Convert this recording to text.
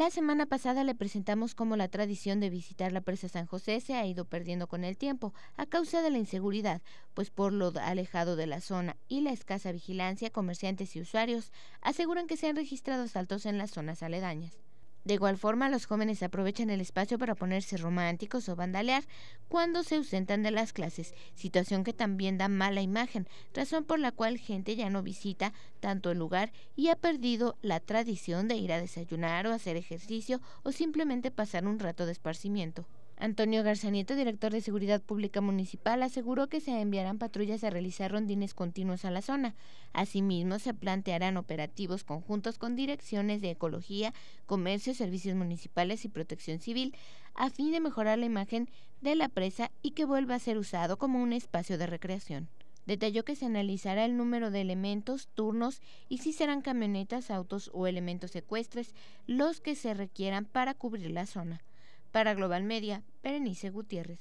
La semana pasada le presentamos cómo la tradición de visitar la presa San José se ha ido perdiendo con el tiempo a causa de la inseguridad, pues por lo alejado de la zona y la escasa vigilancia, comerciantes y usuarios aseguran que se han registrado asaltos en las zonas aledañas. De igual forma, los jóvenes aprovechan el espacio para ponerse románticos o bandalear cuando se ausentan de las clases, situación que también da mala imagen, razón por la cual gente ya no visita tanto el lugar y ha perdido la tradición de ir a desayunar o hacer ejercicio o simplemente pasar un rato de esparcimiento. Antonio Garzanieto, director de Seguridad Pública Municipal, aseguró que se enviarán patrullas a realizar rondines continuos a la zona. Asimismo, se plantearán operativos conjuntos con direcciones de Ecología, Comercio, Servicios Municipales y Protección Civil, a fin de mejorar la imagen de la presa y que vuelva a ser usado como un espacio de recreación. Detalló que se analizará el número de elementos, turnos y si serán camionetas, autos o elementos secuestres los que se requieran para cubrir la zona. Para Global Media, Berenice Gutiérrez.